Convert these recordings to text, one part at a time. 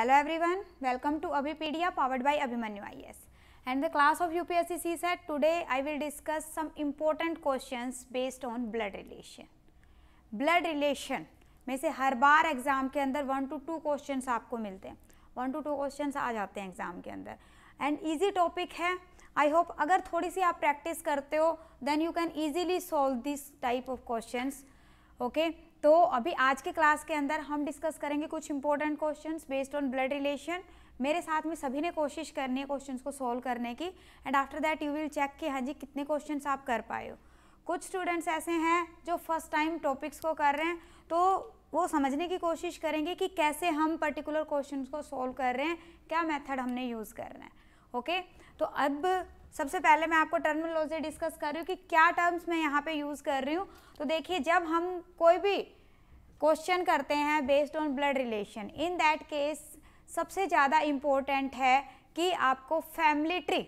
Hello everyone welcome to Abhipedia powered by Abhimanyu I S and the class of U P S C set today I will discuss some important question based on blood relation blood relation में से हर बार exam के अंदर one to two question आपको मिलते हैं one to two question आ जाते हैं एग्जाम के अंदर एंड ईजी टॉपिक है आई होप अगर थोड़ी सी आप प्रैक्टिस करते हो then you can easily solve this type of question okay तो अभी आज के क्लास के अंदर हम डिस्कस करेंगे कुछ important questions based on blood relation मेरे साथ में सभी ने कोशिश करनी है क्वेश्चन को सोल्व करने की and after that you will check कि हाँ जी कितने क्वेश्चन आप कर पाए हो कुछ स्टूडेंट्स ऐसे हैं जो फर्स्ट टाइम टॉपिक्स को कर रहे हैं तो वो समझने की कोशिश करेंगे कि कैसे हम पर्टिकुलर क्वेश्चन को सोल्व कर रहे हैं क्या मेथड हमने यूज़ कर रहे हैं ओके okay? तो अब सबसे पहले मैं आपको टर्मिनोलॉजी डिस्कस कर रही हूँ कि क्या टर्म्स मैं यहाँ पे यूज़ कर रही हूँ तो देखिए जब हम कोई भी क्वेश्चन करते हैं based on blood relation in that case सबसे ज़्यादा इम्पोर्टेंट है कि आपको फैमिली ट्री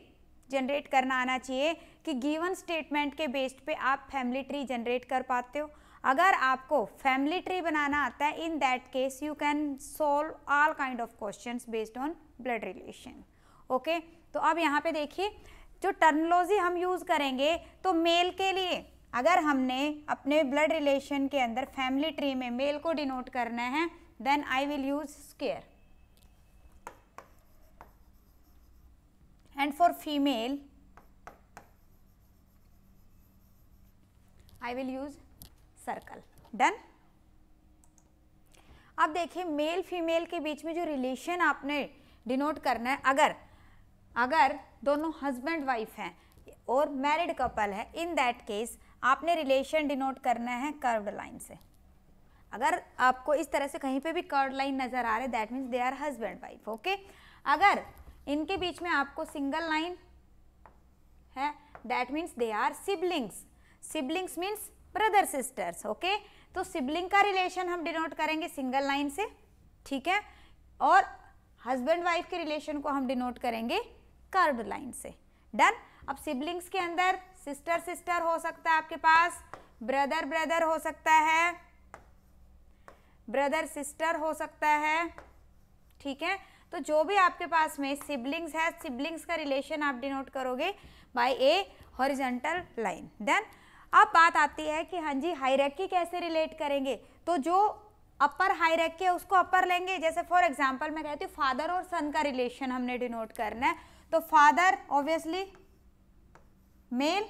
जनरेट करना आना चाहिए कि गिवन स्टेटमेंट के बेस्ड पे आप फैमिली ट्री जनरेट कर पाते हो अगर आपको फैमिली ट्री बनाना आता है in that case you can solve all kind of question based on blood relation okay तो अब यहाँ पे देखिए जो टर्नोलॉजी हम यूज़ करेंगे तो मेल के लिए अगर हमने अपने ब्लड रिलेशन के अंदर फैमिली ट्री में मेल को डिनोट करना है then I will use square and for female I will use circle done अब देखिए मेल फीमेल के बीच में जो रिलेशन आपने डिनोट करना है अगर अगर दोनों हस्बैंड वाइफ हैं और मैरिड कपल है इन दैट केस आपने रिलेशन डिनोट करना है कर्व्ड लाइन से अगर आपको इस तरह से कहीं पे भी कर्ड लाइन नज़र आ रहे that means they are husband wife okay अगर इनके बीच में आपको सिंगल लाइन है that means they are siblings siblings means brother sisters okay तो सिबलिंग का रिलेशन हम डिनोट करेंगे सिंगल लाइन से ठीक है और हस्बैंड वाइफ के रिलेशन को हम डिनोट करेंगे कर्व लाइन से डन अब सिबलिंग्स के अंदर सिस्टर सिस्टर हो सकता है आपके पास ब्रदर ब्रदर हो सकता है ब्रदर सिस्टर हो सकता है ठीक है तो जो भी आपके पास में सिबलिंग्स है सिबलिंग्स का रिलेशन आप डिनोट करोगे by a horizontal line then अब बात आती है कि हाँ जी हाईरेक्की कैसे रिलेट करेंगे तो जो अपर हायरक्की है उसको अपर लेंगे जैसे फॉर एग्जांपल मैं कहती हूँ फादर और सन का रिलेशन हमने डिनोट करना है तो फादर ऑब्वियसली मेल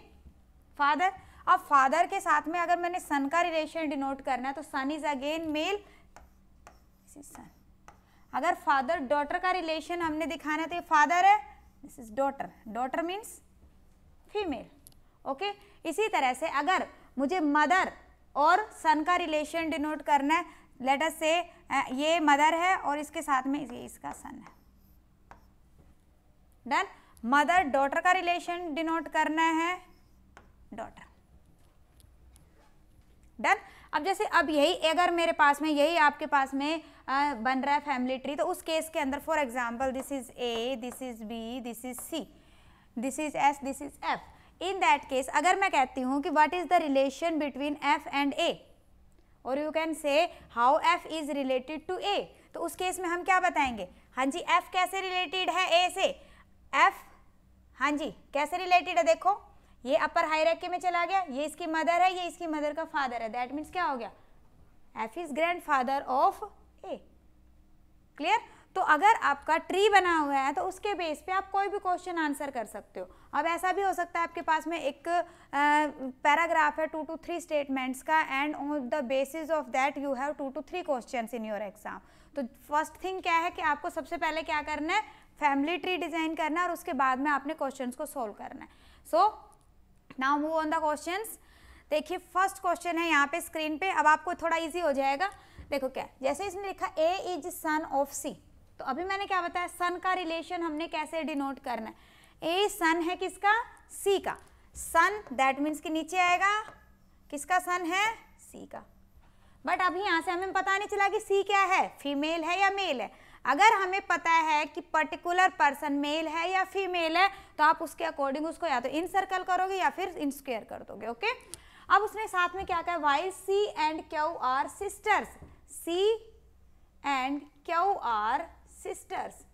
फादर अब फादर के साथ में अगर मैंने सन का रिलेशन डिनोट करना है तो son is again male son अगर फादर डॉटर का रिलेशन हमने दिखाना है तो ये फादर है this is daughter daughter means female okay इसी तरह से अगर मुझे मदर और सन का रिलेशन डिनोट करना है लेटर से ये मदर है और इसके साथ में इसका सन है डन मदर डॉटर का रिलेशन डिनोट करना है डॉटर डन अब जैसे अब यही अगर मेरे पास में यही आपके पास में आ, बन रहा है फैमिली ट्री तो उस केस के अंदर for example this is A this is B this is C this is S this is F in that case अगर मैं कहती हूँ कि what is the relation between F and A और you can say how F is related to A तो उस case में हम क्या बताएंगे हाँ जी एफ कैसे रिलेटेड है ए से एफ हाँ जी कैसे रिलेटेड है देखो ये अपर रैके में चला गया ये इसकी मदर है ये इसकी मदर का फादर है दैट मीन्स क्या हो गया F is grandfather of A clear तो अगर आपका ट्री बना हुआ है तो उसके बेस पे आप कोई भी क्वेश्चन आंसर कर सकते हो अब ऐसा भी हो सकता है आपके पास में एक पैराग्राफ है टू टू थ्री स्टेटमेंट्स का and on the basis of that you have two to three question in your exam तो फर्स्ट थिंग क्या है कि आपको सबसे पहले क्या करना है फैमिली ट्री डिजाइन करना है और उसके बाद में आपने क्वेश्चन को सोल्व करना है so now move on the question देखिए फर्स्ट क्वेश्चन है यहाँ पे स्क्रीन पे अब आपको थोड़ा इजी हो जाएगा देखो क्या जैसे इसने लिखा ए इज सन ऑफ सी तो अभी मैंने क्या बताया सन का रिलेशन हमने कैसे डिनोट करना है ए सन है किसका सी का सन दैट मीन्स कि नीचे आएगा किसका सन है सी का बट अभी यहाँ से हमें पता नहीं चला कि सी क्या है फीमेल है या मेल है अगर हमें पता है कि पर्टिकुलर पर्सन मेल है या फीमेल है तो आप उसके अकॉर्डिंग उसको या तो इन सर्कल करोगे या फिर इन स्क्वेयर कर दोगे ओके अब उसने साथ में क्या कहा Y C and Q are sisters C and Q are sisters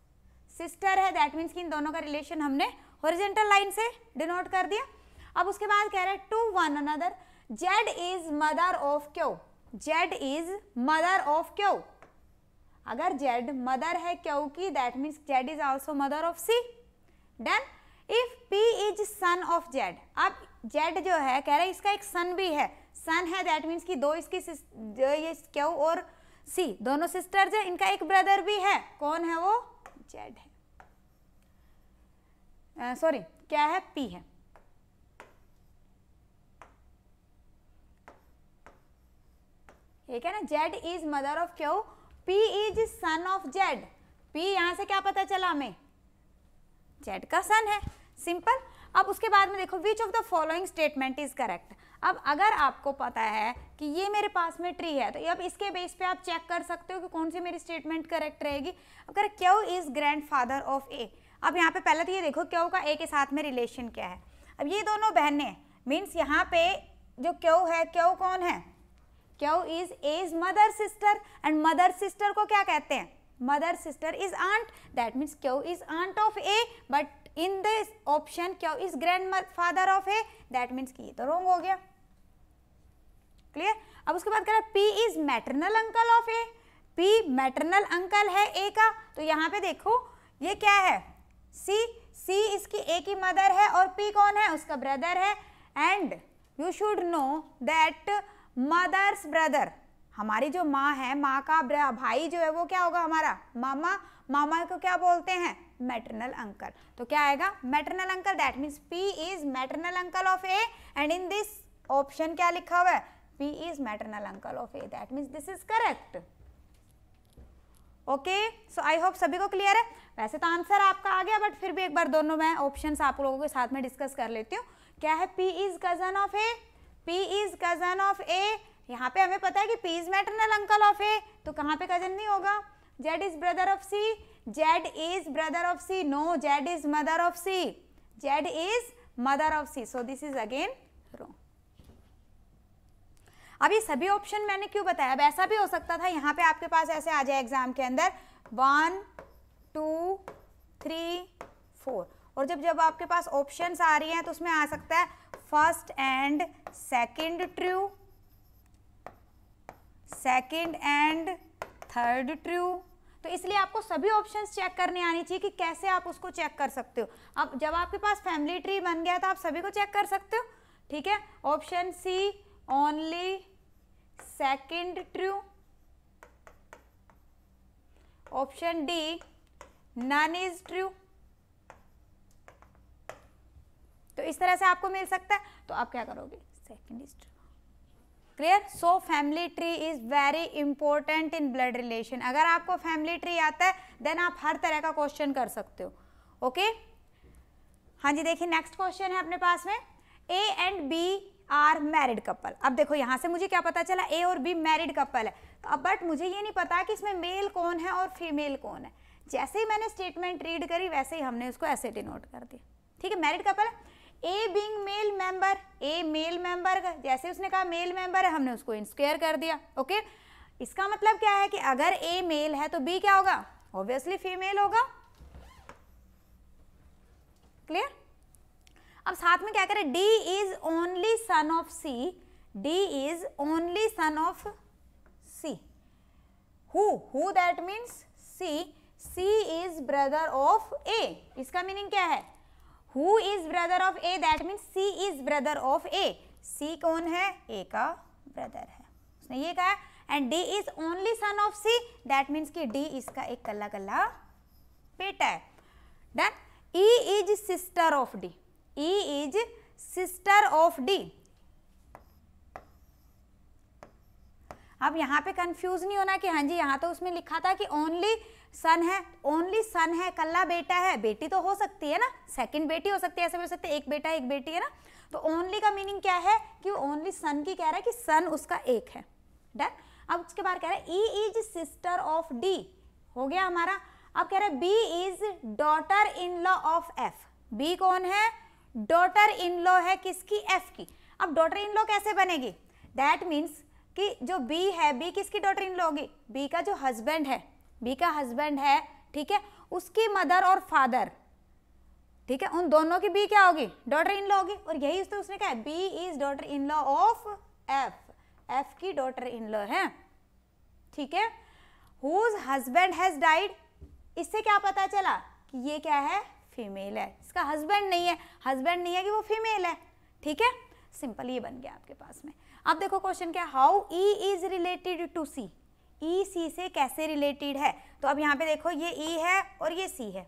sister है दैट मीन्स कि इन दोनों का रिलेशन हमने ओरिजेंटल लाइन से डिनोट कर दिया अब उसके बाद कह रहे हैं to one another Z is mother of Q Z is mother of Q अगर जेड मदर है क्यू की that means Z is also mother of C done if P is son of Z अब Z जो है कह रहे हैं इसका एक सन भी है सन है दैट मीन्स कि दो इसकी ये क्यू और सी दोनों सिस्टर्स है इनका एक ब्रदर भी है कौन है वो जेड है सॉरी uh, क्या है पी है ठीक है ना Z is mother of Q P is son of Z P यहाँ से क्या पता चला हमें Z का सन है सिंपल अब उसके बाद में देखो which of the following statement is correct अब अगर आपको पता है कि ये मेरे पास में ट्री है तो अब इसके बेस पे आप चेक कर सकते हो कि कौन सी मेरी स्टेटमेंट करेक्ट रहेगी अगर Q is grandfather of A अब यहाँ पे पहले तो ये देखो क्यों का ए के साथ में रिलेशन क्या है अब ये दोनों बहनें मीन्स यहाँ पे जो क्यों है क्यों कौन है Q is A's mother sister and mother sister को क्या कहते हैं mother sister is aunt that means Q is aunt of A but in this option Q is grandfather of A that means ये तो wrong हो गया clear अब उसके बाद कह रहा P is maternal uncle of A P maternal uncle है ए का तो यहाँ पे देखो ये क्या है सी सी इसकी ए की मदर है और पी कौन है उसका ब्रदर है and you should know that mother's brother हमारी जो माँ है माँ का भाई जो है वो क्या होगा हमारा मामा मामा को क्या बोलते हैं मैटरनल अंकल तो क्या आएगा maternal uncle that means P is maternal uncle of A and in this option क्या लिखा हुआ है P is maternal uncle of A that means this is correct okay so I hope सभी को clear है वैसे तो आंसर आपका आ गया बट फिर भी एक बार दोनों मैं ऑप्शन आप लोगों के साथ में डिस्कस कर लेती हूँ क्या है P is cousin of A P is cousin of A यहाँ पे हमें पता है कि P is maternal uncle of A तो कहाँ पे कजन नहीं होगा Z is brother of C Z is brother of C no Z is mother of C Z is mother of C so this is again अभी सभी option मैंने क्यों बताया अब ऐसा भी हो सकता था यहाँ पे आपके पास ऐसे आ जाए एग्जाम के अंदर वन टू थ्री फोर और जब जब आपके पास ऑप्शंस आ रही हैं तो उसमें आ सकता है first and second true second and third true तो इसलिए आपको सभी ऑप्शंस चेक करने आनी चाहिए कि कैसे आप उसको चेक कर सकते हो अब जब आपके पास फैमिली ट्री बन गया तो आप सभी को चेक कर सकते हो ठीक है option C only second true option D none is true तो इस तरह से आपको मिल सकता है तो आप क्या करोगे second is true clear so family tree is very important in blood relation अगर आपको फैमिली ट्री आता है देन आप हर तरह का क्वेश्चन कर सकते हो ओके okay? हाँ जी देखिए नेक्स्ट क्वेश्चन है अपने पास में A and B are married couple अब देखो यहाँ से मुझे क्या पता चला ए और बी मैरिड कपल है तो अब बट मुझे ये नहीं पता कि इसमें मेल कौन है और फीमेल कौन है जैसे ही मैंने स्टेटमेंट रीड करी वैसे ही हमने उसको ऐसे डिनोट कर दिया ठीक है मैरिड कपल है A being male member A male member जैसे उसने कहा मेल मेंबर है हमने उसको इंस्क्वेयर कर दिया ओके इसका मतलब क्या है कि अगर ए मेल है तो बी क्या होगा ऑब्वियसली फीमेल होगा क्लियर अब साथ में क्या करें D is only son of C D is only son of C who that means C C is brother of A इसका मीनिंग क्या है who is brother of A that mean C is brother of A C कौन है A का brother है उसने ये कहा and D is only son of C that means कि डी इसका एक कल्ला कल्ला बेटा है done E is sister of D E is sister of D अब यहाँ पे कंफ्यूज नहीं होना कि हाँ जी यहाँ तो उसमें लिखा था कि ओनली सन है ओनली सन है कल्ला बेटा है बेटी तो हो सकती है ना सेकंड बेटी हो सकती है ऐसे भी हो सकती है एक बेटा एक बेटी है ना तो ओनली का मीनिंग क्या है कि ओनली सन की कह रहा है कि सन उसका एक है डन अब उसके बाद कह रहा है E is sister of D हो गया हमारा अब कह रहा है B is daughter in law of F B कौन है डॉटर इन लॉ है किसकी एफ की अब डॉटर इन लॉ कैसे बनेगी दैट मीन्स कि जो बी है बी किसकी डॉटर इन लॉ होगी बी का जो हस्बैंड है बी का हस्बैंड है ठीक है उसकी मदर और फादर ठीक है उन दोनों की बी क्या होगी डॉटर इन लॉ होगी और यही तो उसने कहा B is daughter in law of F F की डॉटर इन लॉ है ठीक है हुज हस्बैंड हैज डाइड इससे क्या पता चला कि ये क्या है फीमेल है इसका हस्बैंड नहीं है हस्बैंड नहीं है कि वो फीमेल है ठीक है सिंपल ये बन गया आपके पास में अब देखो क्वेश्चन क्या how E is related to C E e, C से कैसे रिलेटेड है तो अब यहाँ पे देखो ये ई e है और ये सी है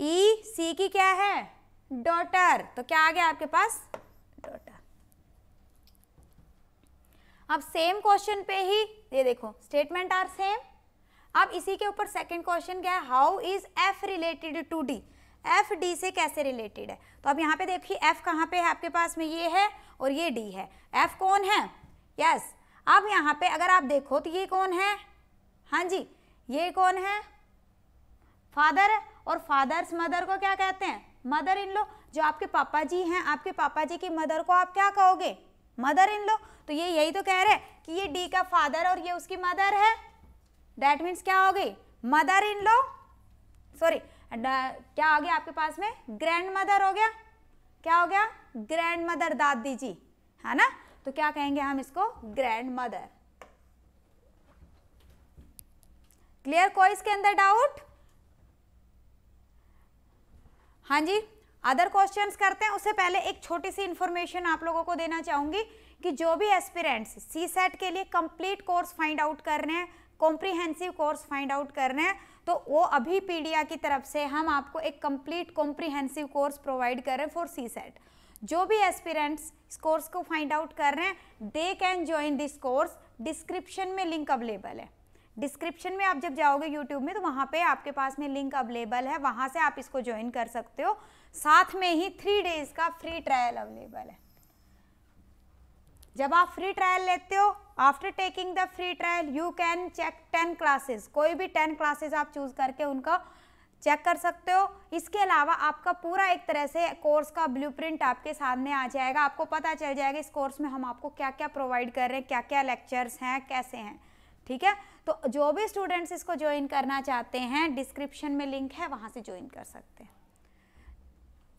ई e, सी की क्या है डॉटर तो क्या आ गया आपके पास डॉटर अब सेम क्वेश्चन पे ही ये देखो स्टेटमेंट आर सेम अब इसी के ऊपर सेकंड क्वेश्चन क्या है how is F related to D F D से कैसे रिलेटेड है तो अब यहाँ पे देखिए एफ कहाँ पे है आपके पास में ये है और ये डी है एफ कौन है यस yes, अब यहाँ पे अगर आप देखो तो ये कौन है हाँ जी ये कौन है फादर और फादर्स मदर को क्या कहते हैं मदर इन लो जो आपके पापा जी हैं आपके पापा जी की मदर को आप क्या कहोगे मदर इन लो तो ये यही तो कह रहे हैं कि ये डी का फादर और ये उसकी मदर है डैट मीन्स क्या हो गई मदर इन लो सॉरी क्या हो गया आपके पास में ग्रैंड मदर हो गया क्या हो गया ग्रैंड मदर दादी जी है ना तो क्या कहेंगे हम इसको ग्रैंड मदर क्लियर कोई इसके अंदर डाउट हाँ जी अदर क्वेश्चंस करते हैं उससे पहले एक छोटी सी इंफॉर्मेशन आप लोगों को देना चाहूंगी कि जो भी एस्पिरेंट्स सी सेट के लिए कंप्लीट कोर्स फाइंड आउट कर रहे हैं कॉम्प्रीहेंसिव कोर्स फाइंड आउट कर रहे हैं तो वो अभी पीडिया की तरफ से हम आपको एक कंप्लीट कॉम्प्रीहेंसिव कोर्स प्रोवाइड कर रहे हैं फॉर सी सेट जो भी एस्पिरेंट्स इस कोर्स को फाइंड आउट कर रहे हैं they can join this course description में लिंक अवेलेबल है डिस्क्रिप्शन में आप जब जाओगे यूट्यूब में तो वहाँ पे आपके पास में लिंक अवेलेबल है वहाँ से आप इसको ज्वाइन कर सकते हो साथ में ही थ्री डेज का फ्री ट्रायल अवेलेबल है जब आप फ्री ट्रायल लेते हो after taking the free trial you can check ten classes कोई भी टेन क्लासेस आप चूज करके उनका चेक कर सकते हो इसके अलावा आपका पूरा एक तरह से कोर्स का ब्लूप्रिंट आपके सामने आ जाएगा आपको पता चल जाएगा इस कोर्स में हम आपको क्या क्या प्रोवाइड कर रहे हैं क्या क्या लेक्चर्स हैं कैसे हैं ठीक है तो जो भी स्टूडेंट्स इसको ज्वाइन करना चाहते हैं डिस्क्रिप्शन में लिंक है वहाँ से ज्वाइन कर सकते हैं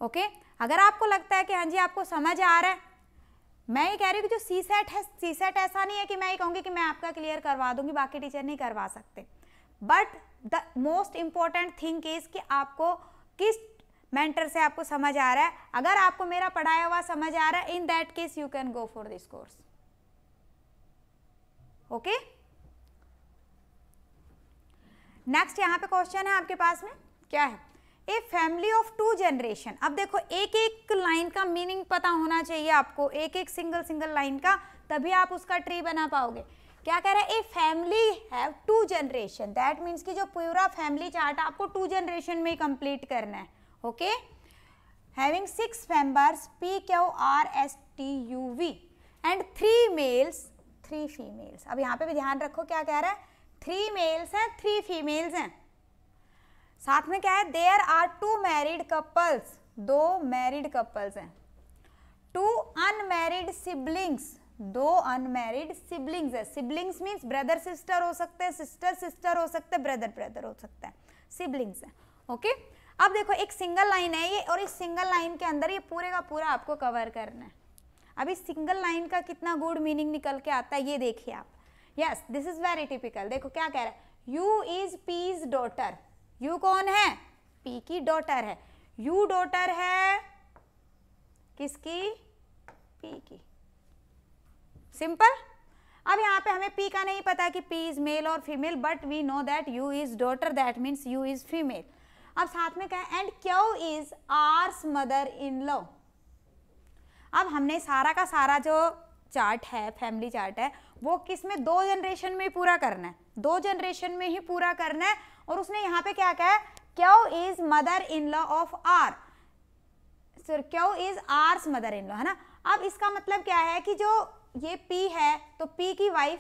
ओके अगर आपको लगता है कि हाँ जी आपको समझ आ रहा है मैं ये कह रही हूँ कि जो सी सेट है सी सेट ऐसा नहीं है कि मैं ये कहूँगी कि मैं आपका क्लियर करवा दूँगी बाकी टीचर नहीं करवा सकते but the most important thing is कि आपको किस मेंटर से आपको समझ आ रहा है अगर आपको मेरा पढ़ाया हुआ समझ आ रहा है in that case you can go for this course okay next यहाँ पे क्वेश्चन है आपके पास में क्या है a family of two generation अब देखो एक एक लाइन का मीनिंग पता होना चाहिए आपको एक एक सिंगल सिंगल लाइन का तभी आप उसका ट्री बना पाओगे क्या कह रहा है a family have two generation that means कि जो पूरा फैमिली चार्ट आपको टू जनरेशन में कंप्लीट करना है okay having six members P Q R S T U V and three males three females अब यहाँ पे भी ध्यान रखो क्या कह रहा है थ्री मेल्स हैं थ्री फीमेल्स हैं साथ में क्या है there are two married couples दो मैरिड कपल्स हैं टू अनमैरिड सिबलिंग्स दो अनमेरिड सिबलिंग्स है सिबलिंग्स मीन्स ब्रदर सिस्टर हो सकते हैं सिस्टर सिस्टर हो सकते हैं ब्रदर ब्रदर हो सकते हैं सिबलिंग्स है ओके अब देखो एक सिंगल लाइन है ये और इस सिंगल लाइन के अंदर ये पूरे का पूरा आपको कवर करना है अभी सिंगल लाइन का कितना गुड मीनिंग निकल के आता है ये देखिए आप yes this is very typical देखो क्या कह रहा है U is P's daughter U कौन है पी की डॉटर है यू डॉटर है किसकी पी की सिंपल अब यहाँ पे हमें पी का नहीं पता कि पी इज मेल और female but we know that U is daughter that means U is female अब साथ में क्या and Q is R's mother in law अब हमने सारा का सारा जो चार्ट है फैमिली चार्ट है वो किस में दो जनरेशन में ही पूरा करना है दो जनरेशन में ही पूरा करना है और उसने यहाँ पे क्या कहा Q is mother in law of R sir Q is R's mother in law है ना अब इसका मतलब क्या है कि जो ये पी है तो पी की वाइफ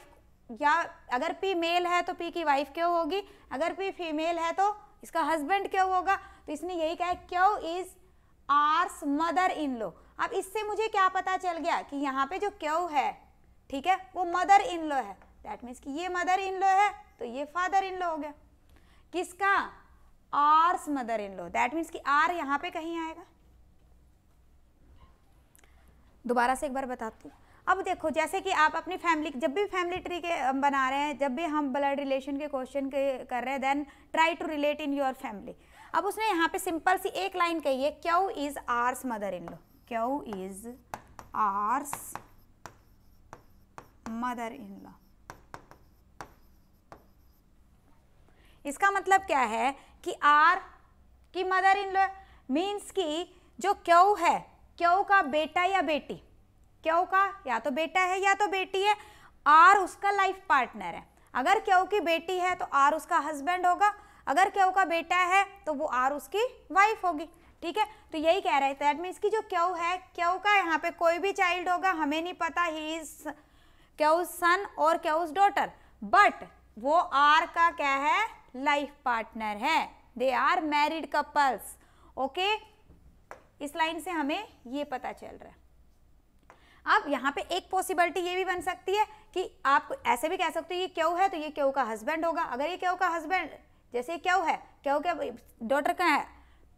या अगर पी मेल है तो पी की वाइफ क्यों होगी अगर पी फीमेल है तो इसका हस्बैंड क्यों होगा तो इसने यही कहा Q is R's mother in law अब इससे मुझे क्या पता चल गया कि यहाँ पे जो क्यों है ठीक है वो मदर इन लो है दैट मीन्स कि ये मदर इन लो है तो ये फादर इन लो हो गया किसका R's mother in law that means कि आर यहाँ पे कहीं आएगा दोबारा से एक बार बताती हूँ अब देखो जैसे कि आप अपनी फैमिली जब भी फैमिली ट्री के बना रहे हैं जब भी हम ब्लड रिलेशन के क्वेश्चन कर रहे हैं then try to relate in your family अब उसने यहाँ पे सिंपल सी एक लाइन कही है Q is R's mother in law Q is R's mother in law इसका मतलब क्या है कि आर की मदर इन लॉ मीन्स की जो क्यू है क्यू का बेटा या बेटी क्यों का या तो बेटा है या तो बेटी है आर उसका लाइफ पार्टनर है अगर क्यों की बेटी है तो आर उसका हस्बैंड होगा अगर क्यों का बेटा है तो वो आर उसकी वाइफ होगी ठीक है तो यही कह रहे थे दैट मीन्स की जो क्यों है क्यों का यहाँ पे कोई भी चाइल्ड होगा हमें नहीं पता ही इज क्यों सन और क्यों डॉटर बट वो आर का क्या है लाइफ पार्टनर है they are married couples okay इस लाइन से हमें ये पता चल रहा है अब यहाँ पे एक पॉसिबिलिटी ये भी बन सकती है कि आप ऐसे भी कह सकते हो ये क्यों है तो ये क्यों का हस्बैंड होगा अगर ये क्यों का हस्बैंड जैसे क्यों है क्यों के डॉटर का है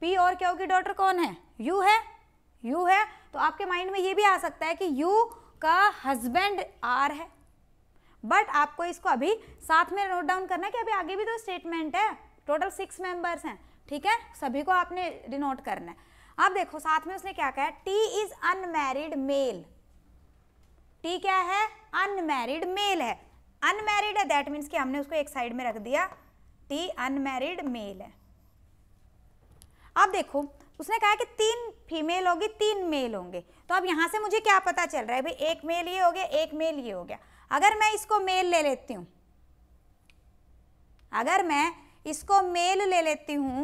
पी और क्यों की डॉटर कौन है यू है यू है तो आपके माइंड में ये भी आ सकता है कि यू का हस्बैंड आर है बट आपको इसको अभी साथ में नोट डाउन करना है कि अभी आगे भी तो स्टेटमेंट है टोटल सिक्स मेंबर्स हैं ठीक है सभी को आपने डिनोट करना है आप देखो साथ में उसने क्या कहा T is unmarried male T क्या है अनमेरिड मेल है अनमेरिड है दैट मीन्स कि हमने उसको एक साइड में रख दिया टी अनमेरिड मेल है अब देखो उसने कहा कि तीन फीमेल होगी तीन मेल होंगे तो अब यहाँ से मुझे क्या पता चल रहा है भाई एक मेल ये हो गया एक मेल ये हो गया अगर मैं इसको मेल ले लेती हूँ अगर मैं इसको मेल ले लेती हूँ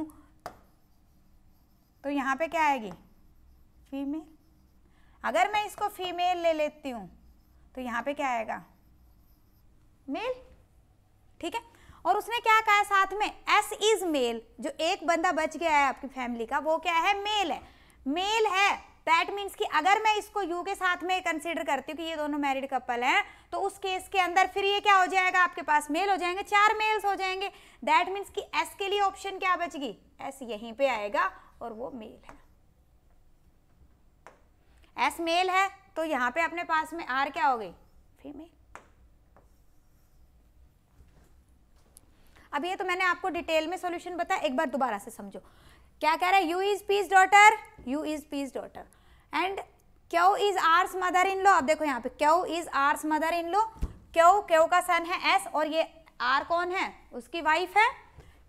तो यहाँ पे क्या आएगी फीमेल अगर मैं इसको फीमेल ले लेती हूँ तो यहाँ पे क्या आएगा मेल ठीक है और उसने क्या कहा है साथ में एस इज मेल जो एक बंदा बच गया है आपकी फैमिली का वो क्या है मेल है मेल है दैट मीन्स कि अगर मैं इसको यू के साथ में कंसिडर करती हूँ कि ये दोनों मैरिड कपल हैं तो उस केस के अंदर फिर ये क्या हो जाएगा आपके पास मेल हो जाएंगे चार मेल्स हो जाएंगे दैट मीन्स कि एस के लिए ऑप्शन क्या बचगी एस यहीं पे आएगा और वो मेल है एस मेल है तो यहाँ पे अपने पास में आर क्या हो गई फीमेल अब ये तो मैंने आपको डिटेल में सॉल्यूशन बताया एक बार दोबारा से समझो क्या कह रहा है U is P's daughter U is P's daughter and Q is R's mother in law अब देखो यहाँ पे Q is R's mother in law Q Q का सन है एस और ये आर कौन है उसकी वाइफ है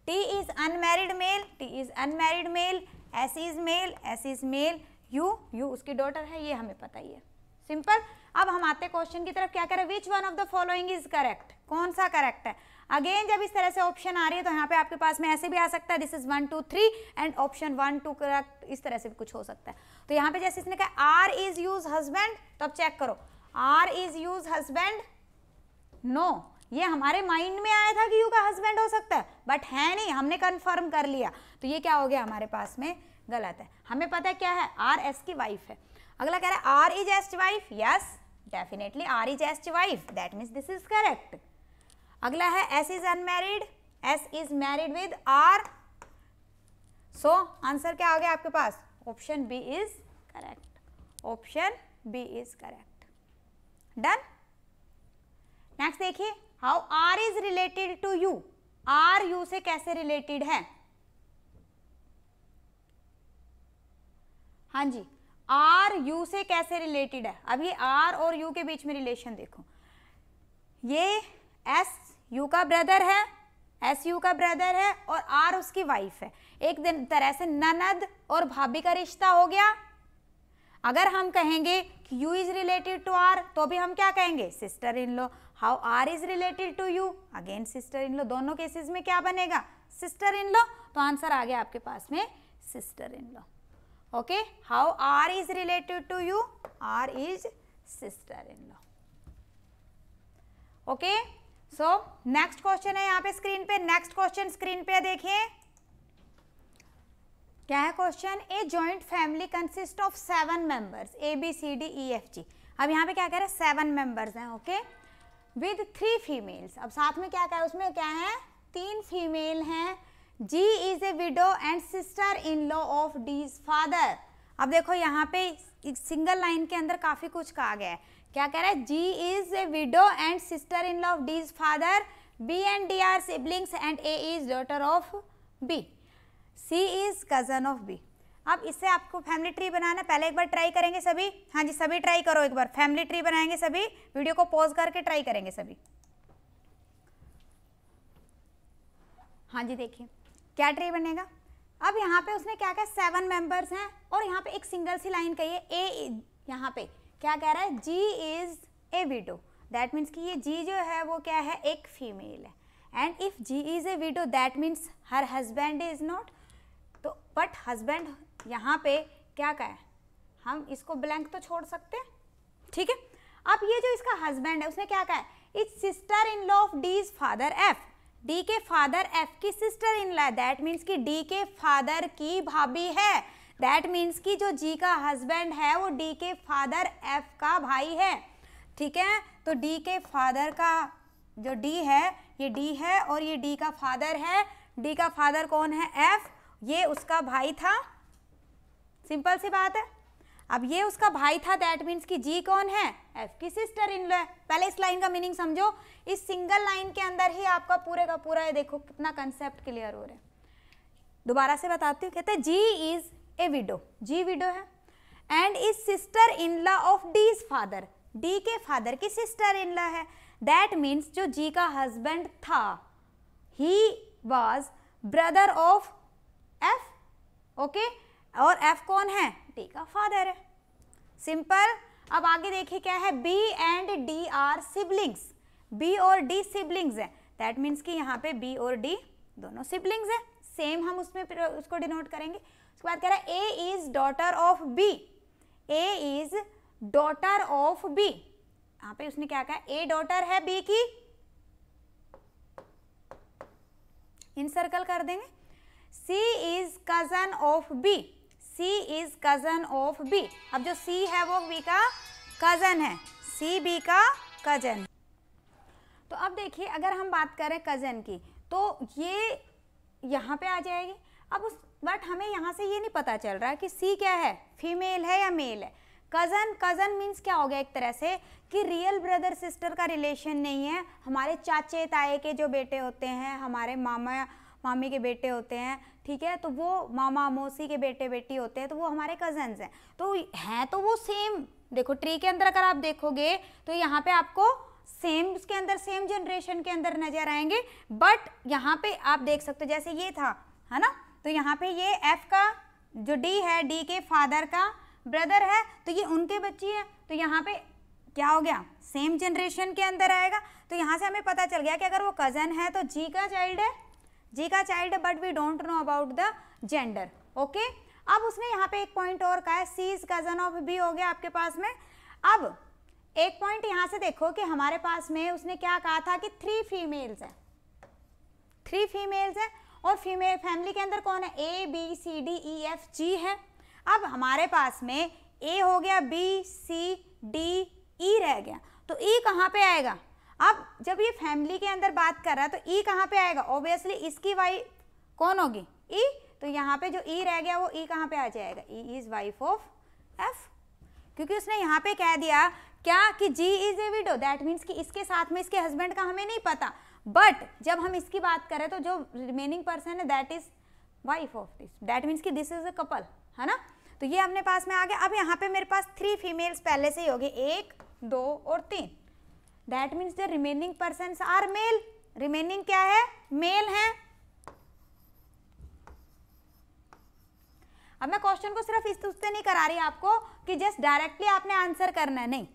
T is unmarried male T is unmarried male S is male S is male U U उसकी डॉटर है ये हमें पता ही है सिंपल अब हम आते क्वेश्चन की तरफ क्या कह रहे हैं which one of the following is correct कौन सा करेक्ट है अगेन जब इस तरह से ऑप्शन आ रही है तो यहाँ पे आपके पास में ऐसे भी आ सकता है this is one two three and option one two correct इस तरह से भी कुछ हो सकता है तो यहाँ पे जैसे इसने कहा आर इज यूज हजबेंड तो अब चेक करो R is U's husband no ये हमारे माइंड में आया था कि यू का हस्बैंड हो सकता है बट है नहीं हमने कन्फर्म कर लिया तो ये क्या हो गया हमारे पास में गलत है हमें पता है क्या है आर एस की वाइफ है अगला कह रहा है R is S's wife yes definitely R is S's wife that means this is correct अगला है S is unmarried S is married with R so answer क्या आ गया आपके पास option B is correct option B is correct done next देखिए how R is related to U R U से कैसे रिलेटेड है हाँ जी आर यू से कैसे रिलेटेड है अब ये आर और यू के बीच में रिलेशन देखो ये एस यू का ब्रदर है एस यू का ब्रदर है और आर उसकी वाइफ है एक दिन तरह से ननद और भाभी का रिश्ता हो गया अगर हम कहेंगे कि U is related to R तो भी हम क्या कहेंगे sister in law how R is related to U again sister in law दोनों केसेस में क्या बनेगा सिस्टर इन लो तो आंसर आ गया आपके पास में sister in law okay how r is related to you r is sister in law okay so next question है यहाँ पे स्क्रीन पे नेक्स्ट क्वेश्चन स्क्रीन पे देखिए क्या है question A joint family consist of seven members A B C D E F G अब यहाँ पे क्या कह रहे हैं सेवन मेंबर्स हैं ओके विद थ्री फीमेल्स अब साथ में क्या क्या है उसमें क्या है तीन फीमेल हैं G is a widow and sister in law of D's father अब देखो यहाँ पे सिंगल लाइन के अंदर काफ़ी कुछ कहा गया है क्या कह रहा है G is a widow and sister in law of D's father B and D are siblings and A is daughter of B C is cousin of B अब इससे आपको फैमिली ट्री बनाना पहले एक बार ट्राई करेंगे सभी हाँ जी सभी ट्राई करो एक बार फैमिली ट्री बनाएंगे सभी वीडियो को पॉज करके ट्राई करेंगे सभी हाँ जी देखिए क्या ट्री बनेगा अब यहाँ पे उसने क्या कहा सेवन मेंबर्स हैं और यहाँ पे एक सिंगल सी लाइन कही है ए यहाँ पे क्या कह रहा है G is a widow that means कि ये जी जो है वो क्या है एक फीमेल है and if G is a widow that means her husband is not तो बट हस्बैंड यहाँ पे क्या कहें हम इसको ब्लैंक तो छोड़ सकते हैं ठीक है अब ये जो इसका हस्बैंड है उसने क्या कहा है it's sister in law of D's father F D के फादर एफ की sister in law that means कि डी के फादर की भाभी है दैट मीन्स कि जो जी का हस्बैंड है वो डी के फादर एफ का भाई है ठीक है तो डी के फादर का जो डी है ये डी है और ये डी का फादर है डी का फादर कौन है एफ ये उसका भाई था सिंपल सी बात है अब ये उसका भाई था दैट मीन्स कि जी कौन है एफ की सिस्टर इन लॉ है पहले इस लाइन का मीनिंग समझो इस सिंगल लाइन के अंदर ही आपका पूरे का पूरा है देखो कितना कंसेप्ट क्लियर हो रहा है दोबारा से बताती हूँ कहते G is a widow G widow है and is sister in law of D is father D के फादर की सिस्टर इन लॉ है दैट मीन्स जो जी का हजबेंड था he was brother of F okay और एफ कौन है डी का फादर है सिंपल अब आगे देखिए क्या है B and D are siblings B और डी सिबलिंग्स है दैट मीन्स कि यहाँ पे बी और डी दोनों सिबलिंग्स है सेम हम उसमें उसको डिनोट करेंगे उसके बाद कह रहा है A is daughter of B A is daughter of B यहाँ पे उसने क्या कहा ए डॉटर है बी की इन सर्कल कर देंगे C is cousin of B C is cousin of B अब जो सी है वो बी का कजन है सी बी का कजन तो अब देखिए अगर हम बात करें कजन की तो ये यहाँ पे आ जाएगी अब उस बट हमें यहाँ से ये नहीं पता चल रहा कि सी क्या है फीमेल है या मेल है कज़न कज़न मीन्स क्या हो गया एक तरह से कि रियल ब्रदर सिस्टर का रिलेशन नहीं है हमारे चाचे ताए के जो बेटे होते हैं हमारे मामा मामी के बेटे होते हैं ठीक है तो वो मामा मौसी के बेटे बेटी होते हैं तो वो हमारे कजन्स हैं तो हैं तो वो सेम देखो ट्री के अंदर अगर आप देखोगे तो यहाँ पे आपको सेम के अंदर सेम जनरेशन के अंदर नजर आएंगे बट यहाँ पे आप देख सकते हो जैसे ये था है ना तो यहाँ पे ये एफ का जो डी है डी के फादर का ब्रदर है तो ये उनके बच्ची है तो यहाँ पे क्या हो गया सेम जनरेशन के अंदर आएगा तो यहाँ से हमें पता चल गया कि अगर वो कज़न है तो जी का चाइल्ड है जी का child but we don't know about the gender okay अब उसने यहाँ पे एक पॉइंट और कहा है C is cousin of B हो गया आपके पास में अब एक पॉइंट यहाँ से देखो कि हमारे पास में उसने क्या कहा था कि थ्री फीमेल्स हैं थ्री फीमेल्स हैं और फीमेल फैमिली के अंदर कौन है A B C D E F G है अब हमारे पास में ए हो गया बी सी डी ई रह गया तो ई e कहाँ पे आएगा अब जब ये फैमिली के अंदर बात कर रहा है तो ई e कहाँ पे आएगा ऑब्वियसली इसकी वाइफ कौन होगी ई e? तो यहाँ पे जो ई e रह गया वो ई कहाँ पे आ जाएगा E is wife of F क्योंकि उसने यहाँ पे कह दिया क्या कि G is a widow that means कि इसके साथ में इसके हस्बैंड का हमें नहीं पता बट जब हम इसकी बात करें तो जो रिमेनिंग पर्सन है that is wife of this that means कि दिस इज़ अ कपल है ना तो ये अपने पास में आ गया अब यहाँ पे मेरे पास थ्री फीमेल्स पहले से ही होगी एक दो और तीन that means the remaining person are male remaining क्या है मेल है अब मैं क्वेश्चन को सिर्फ इस तुझसे नहीं करा रही आपको कि जस्ट डायरेक्टली आपने आंसर करना है नहीं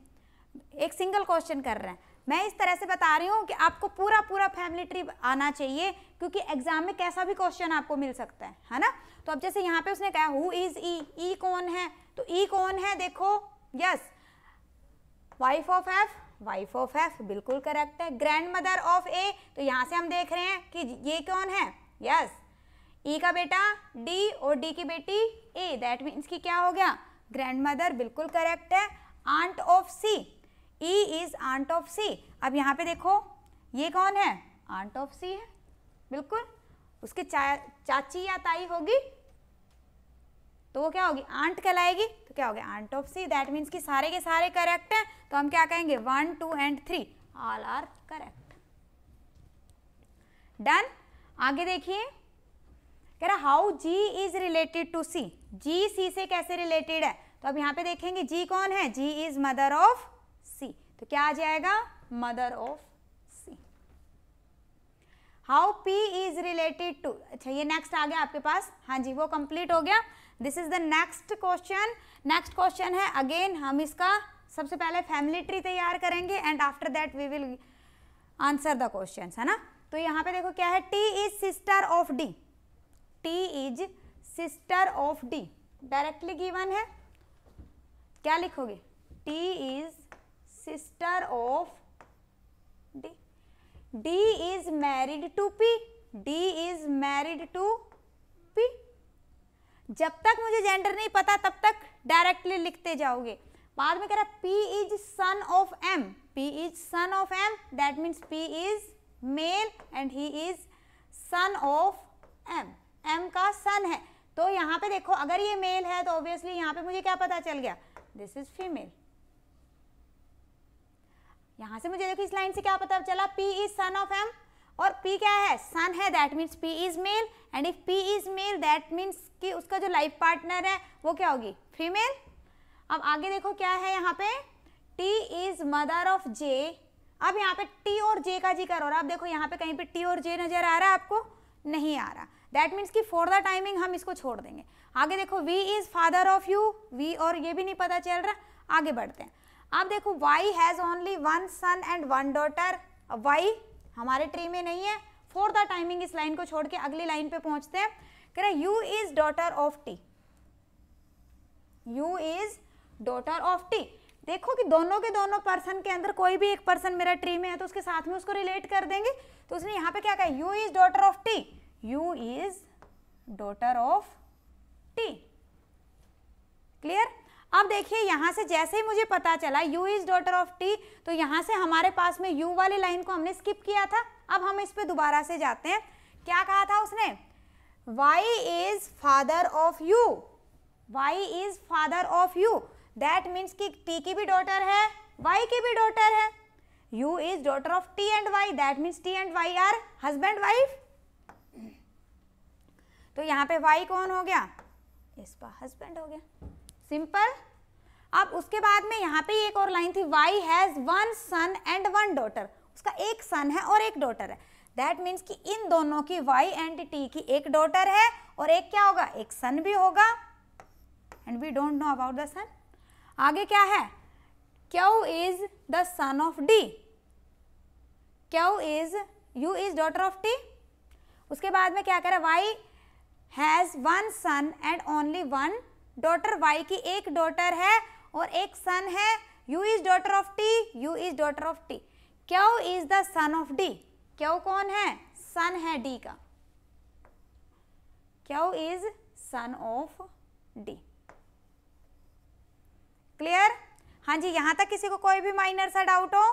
एक सिंगल क्वेश्चन कर रहे हैं मैं इस तरह से बता रही हूँ कि आपको पूरा पूरा फैमिली ट्री आना चाहिए क्योंकि एग्जाम में कैसा भी क्वेश्चन आपको मिल सकता है है ना तो अब जैसे यहाँ पे उसने कहा हु इज ई ई कौन है तो ई e कौन है देखो yes wife of F wife of F बिल्कुल करेक्ट है ग्रैंड मदर ऑफ ए तो यहाँ से हम देख रहे हैं कि ये कौन है यस yes. ई e का बेटा डी और डी की बेटी ए दैट मीन्स कि क्या हो गया ग्रैंड मदर बिल्कुल करेक्ट है aunt of C E is aunt of C अब यहाँ पे देखो ये कौन है आंट ऑफ सी है बिल्कुल उसके चा, चाची या ताई होगी तो वो क्या होगी आंट कहलाएगी तो क्या हो गया aunt of C that means कि सारे के सारे करेक्ट हैं तो हम क्या कहेंगे one two and three all are correct done आगे देखिए कह रहा how G is related to C G C से कैसे रिलेटेड है तो अब यहां पे देखेंगे जी कौन है G is mother of C तो क्या आ जाएगा mother of C how P is related to अच्छा ये नेक्स्ट आ गया आपके पास हाँ जी वो कंप्लीट हो गया this is the next question next question है अगेन हम इसका सबसे पहले फैमिली ट्री तैयार करेंगे and after that we will answer the question है ना तो यहाँ पे देखो क्या है T is sister of D T is sister of D directly given है क्या लिखोगे T is sister of D D is married to P D is married to P जब तक मुझे जेंडर नहीं पता तब तक डायरेक्टली लिखते जाओगे बाद में कह रहा है P is son of M P is son of M that means P is male and he is son of M M का सन है तो यहाँ पे देखो अगर ये मेल है तो ऑब्वियसली यहाँ पे मुझे क्या पता चल गया दिस इज फीमेल यहाँ से मुझे देखो इस लाइन से क्या पता चला P is son of M और पी क्या है सन है that means P is male and if P is male that means कि उसका जो लाइफ पार्टनर है वो क्या होगी फीमेल अब आगे देखो क्या है यहाँ पे T is mother of J अब यहाँ पे टी और जे का जिक्र हो रहा है अब देखो यहाँ पे कहीं पे टी और जे नजर आ रहा है आपको नहीं आ रहा दैट मीन्स कि फॉर द टाइमिंग हम इसको छोड़ देंगे आगे देखो V is father of U V और ये भी नहीं पता चल रहा आगे बढ़ते हैं अब देखो Y has only one son and one daughter Y हमारे ट्री में नहीं है फॉर द टाइमिंग इस लाइन को छोड़ के अगली लाइन पे पहुंचते हैं कह रहे U is daughter of T U is daughter of T देखो कि दोनों के दोनों पर्सन के अंदर कोई भी एक पर्सन मेरा ट्री में है तो उसके साथ में उसको रिलेट कर देंगे तो उसने यहाँ पे क्या कहा U is daughter of T U is daughter of T clear अब देखिए यहाँ से जैसे ही मुझे पता चला U is daughter of T तो यहाँ से हमारे पास में यू वाली लाइन को हमने स्किप किया था अब हम इस पर दोबारा से जाते हैं क्या कहा था उसने Y is father of U Y is father of U that means कि टी की भी डॉटर है वाई की भी डॉटर है U is daughter of T and Y that means T and Y are husband wife तो यहाँ पे वाई कौन हो गया इसका हस्बैंड हो गया सिंपल अब उसके बाद में यहाँ पे एक और लाइन थी Y has one son and one daughter उसका एक सन है और एक डॉटर है दैट मीन्स कि इन दोनों की वाई एंड टी की एक डॉटर है और एक क्या होगा एक सन भी होगा and we don't know about the son आगे क्या है Q is the son of D Q is U is daughter of T उसके बाद में क्या करें Y has one son and only one daughter Y की एक डॉटर है और एक सन है U is daughter of T U is daughter of T Q is the son of D Q कौन है सन है डी का Q is son of D clear हाँ जी यहाँ तक किसी को कोई भी माइनर सा डाउट हो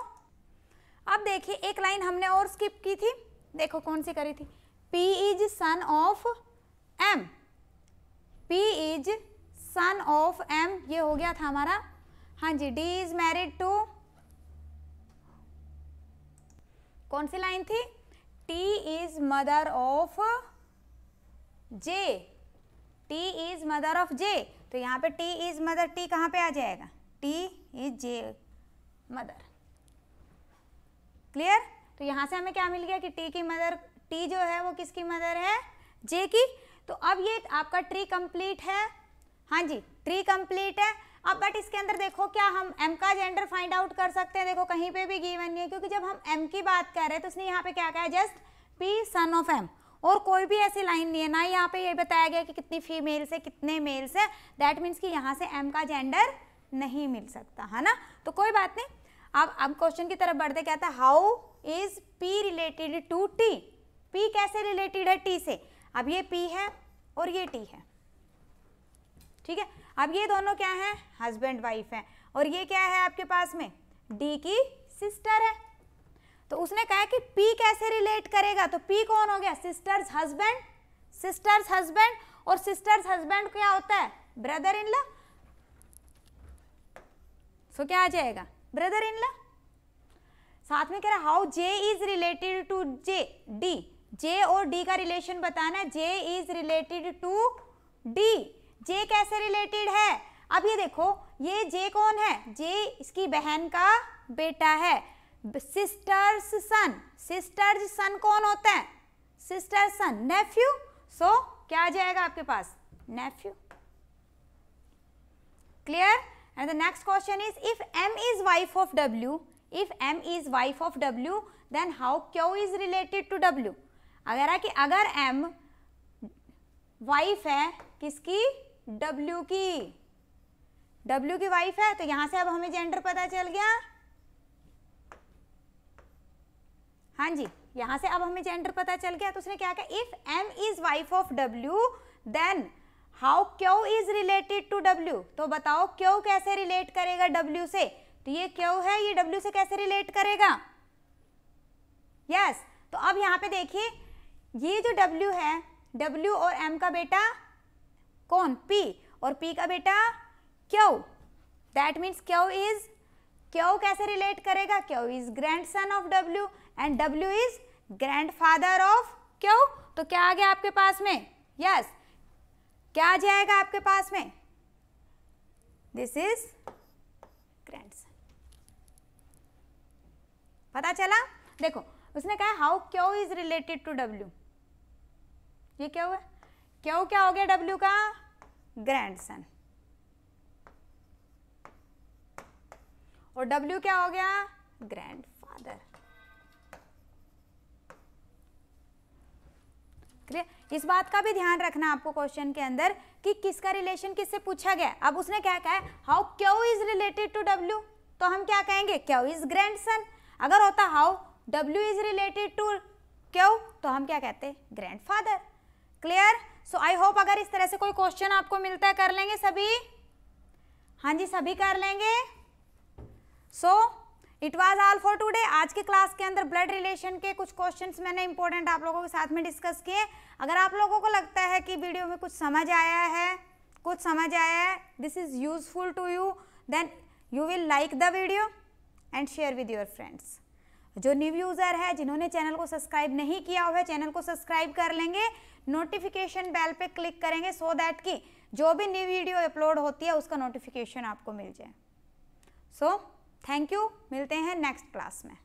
अब देखिए एक लाइन हमने और स्किप की थी देखो कौन सी करी थी P is son of M P is son of M ये हो गया था हमारा हाँ जी डी इज मैरिड टू कौन सी लाइन थी T is mother of J T is mother of J तो यहाँ पे टी इज मदर टी कहाँ पे आ जाएगा T is J mother clear तो यहाँ से हमें क्या मिल गया कि टी की मदर टी जो है वो किसकी मदर है जे की तो अब ये आपका ट्री कंप्लीट है हाँ जी ट्री कंप्लीट है अब बट इसके अंदर देखो क्या हम एम का जेंडर फाइंड आउट कर सकते हैं देखो कहीं पे भी गिवन नहीं है क्योंकि जब हम एम की बात कर रहे हैं तो उसने यहाँ पे क्या कहा just P son of M और कोई भी ऐसी लाइन नहीं है ना यहाँ पे ये बताया गया कि कितनी फीमेल से कितने मेल से दैट मीन्स कि यहाँ से एम का जेंडर नहीं मिल सकता है ना तो कोई बात नहीं अब अब क्वेश्चन की तरफ बढ़ते क्या था how is P related to T P कैसे रिलेटेड है टी से अब ये पी है और ये टी है ठीक है अब ये दोनों क्या है हस्बैंड वाइफ हैं और ये क्या है आपके पास में डी की सिस्टर है तो उसने कहा कि पी कैसे रिलेट करेगा तो पी कौन हो गया सिस्टर्स हस्बैंड सिस्टर्स हस्बैंड और सिस्टर्स हस्बैंड क्या होता है ब्रदर इन लॉ सो क्या आ जाएगा ब्रदर इन लॉ साथ में कह रहा how J is related to J D J और डी का रिलेशन बताना है J is related to D J कैसे रिलेटेड है अब ये देखो ये जे कौन है जे इसकी बहन का बेटा है सिस्टर्स सन सिस्टर्स सन कौन होते हैं सिस्टर सन नेफ्यू सो क्या आ जाएगा आपके पास nephew clear and the next question is if M is wife of W if M is wife of W then how Q is related to W अगर कि अगर एम वाइफ है किसकी डब्ल्यू की डब्ल्यू की वाइफ है तो यहां से अब हमें जेंडर पता चल गया हाँ जी यहाँ से अब हमें जेंडर पता चल गया तो उसने क्या कहा if M is wife of W then how Q is related to W तो बताओ क्यों कैसे रिलेट करेगा डब्ल्यू से तो ये क्यों है ये डब्ल्यू से कैसे रिलेट करेगा यस yes. तो अब यहाँ पे देखिए ये जो डब्ल्यू है डब्ल्यू और एम का बेटा कौन पी और पी का बेटा क्यों दैट मीन्स क्यों इज क्यों कैसे रिलेट करेगा Q is grandson of W and W is grandfather of Q तो क्या आ गया आपके पास में यस yes. क्या आ जाएगा आपके पास में दिस इज ग्रैंड पता चला देखो उसने कहा हाउ क्यों इज रिलेटेड टू डब्ल्यू ये क्या हुआ क्यों क्या हो गया डब्ल्यू का ग्रैंडसन और डब्ल्यू क्या हो गया ग्रैंडफादर क्लियर इस बात का भी ध्यान रखना आपको क्वेश्चन के अंदर कि किसका रिलेशन किससे पूछा गया अब उसने क्या कहा how Q is related to W तो हम क्या कहेंगे क्यू इज ग्रैंड सन अगर होता how W is related to Q तो हम क्या कहते हैं grandfather clear so I hope अगर इस तरह से कोई क्वेश्चन आपको मिलता है कर लेंगे सभी हाँ जी सभी कर लेंगे so so, it was all for today आज के क्लास के अंदर ब्लड रिलेशन के कुछ क्वेश्चन मैंने इंपॉर्टेंट आप लोगों के साथ में डिस्कस किए अगर आप लोगों को लगता है कि वीडियो में कुछ समझ आया है कुछ समझ आया है this is useful to you then you will like the video and share with your friends जो न्यू यूज़र है जिन्होंने चैनल को सब्सक्राइब नहीं किया हुआ है चैनल को सब्सक्राइब कर लेंगे नोटिफिकेशन बेल पे क्लिक करेंगे सो so दैट कि जो भी न्यू वीडियो अपलोड होती है उसका नोटिफिकेशन आपको मिल जाए सो so, थैंक यू मिलते हैं नेक्स्ट क्लास में